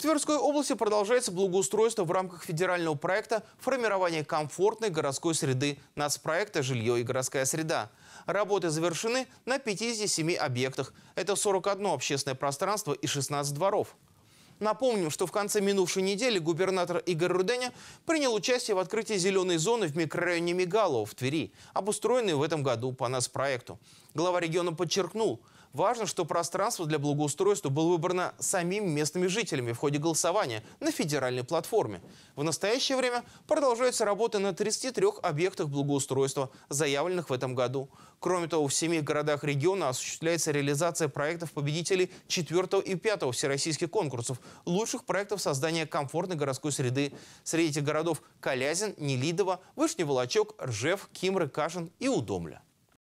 В Тверской области продолжается благоустройство в рамках федерального проекта «Формирование комфортной городской среды» нацпроекта «Жилье и городская среда». Работы завершены на 57 объектах. Это 41 общественное пространство и 16 дворов. Напомним, что в конце минувшей недели губернатор Игорь Руденя принял участие в открытии зеленой зоны в микрорайоне Мигалово в Твери, обустроенной в этом году по нас проекту. Глава региона подчеркнул – Важно, что пространство для благоустройства было выбрано самими местными жителями в ходе голосования на федеральной платформе. В настоящее время продолжаются работы на 33 объектах благоустройства, заявленных в этом году. Кроме того, в семи городах региона осуществляется реализация проектов победителей 4 и 5 всероссийских конкурсов, лучших проектов создания комфортной городской среды. Среди этих городов Калязин, Нелидово, Вышний Волочок, Ржев, Кимры, Кашин и Удомля.